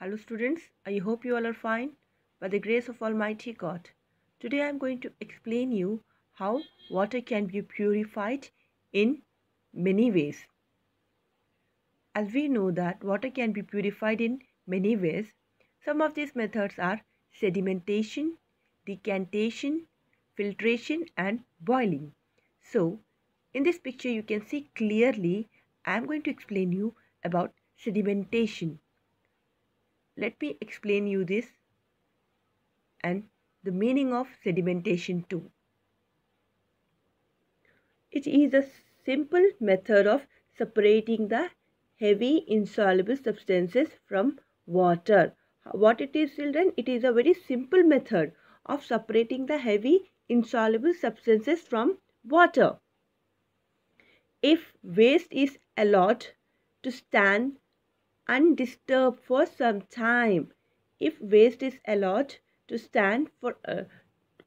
Hello students, I hope you all are fine. By the grace of Almighty God, today I am going to explain you how water can be purified in many ways. As we know that water can be purified in many ways, some of these methods are sedimentation, decantation, filtration and boiling. So, in this picture you can see clearly I am going to explain you about sedimentation let me explain you this and the meaning of sedimentation too. It is a simple method of separating the heavy insoluble substances from water. What it is children? It is a very simple method of separating the heavy insoluble substances from water. If waste is allowed to stand undisturbed for some time if waste is allowed to stand for uh,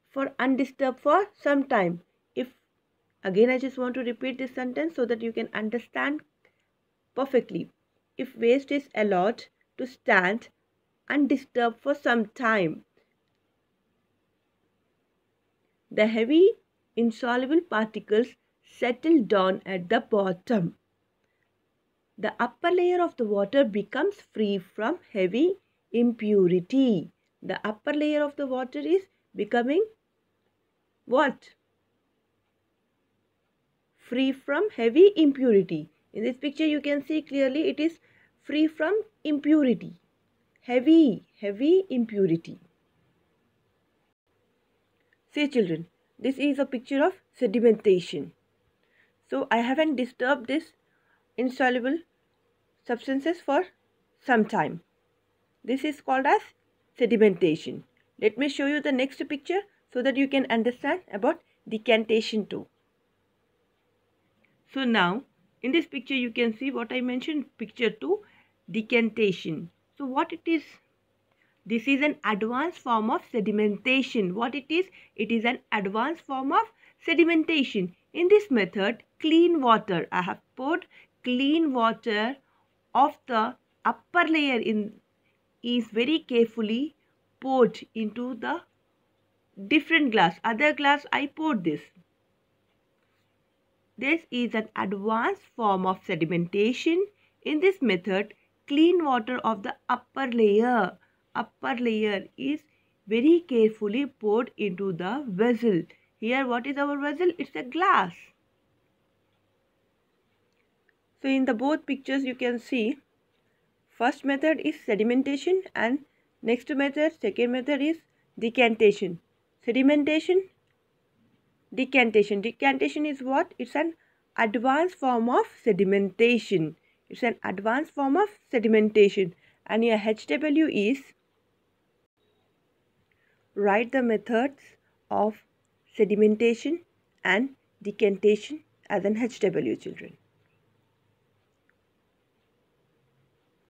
for undisturbed for some time if again i just want to repeat this sentence so that you can understand perfectly if waste is allowed to stand undisturbed for some time the heavy insoluble particles settle down at the bottom the upper layer of the water becomes free from heavy impurity. The upper layer of the water is becoming what? Free from heavy impurity. In this picture you can see clearly it is free from impurity. Heavy, heavy impurity. See children, this is a picture of sedimentation. So I haven't disturbed this insoluble substances for some time. This is called as sedimentation. Let me show you the next picture so that you can understand about decantation too. So now in this picture you can see what I mentioned picture 2 decantation. So what it is? This is an advanced form of sedimentation. What it is? It is an advanced form of sedimentation. In this method clean water I have poured clean water of the upper layer in is very carefully poured into the different glass other glass I poured this this is an advanced form of sedimentation in this method clean water of the upper layer upper layer is very carefully poured into the vessel here what is our vessel it's a glass so in the both pictures you can see first method is sedimentation and next method second method is decantation. Sedimentation, decantation. Decantation is what? It's an advanced form of sedimentation. It's an advanced form of sedimentation and your HW is write the methods of sedimentation and decantation as an HW children.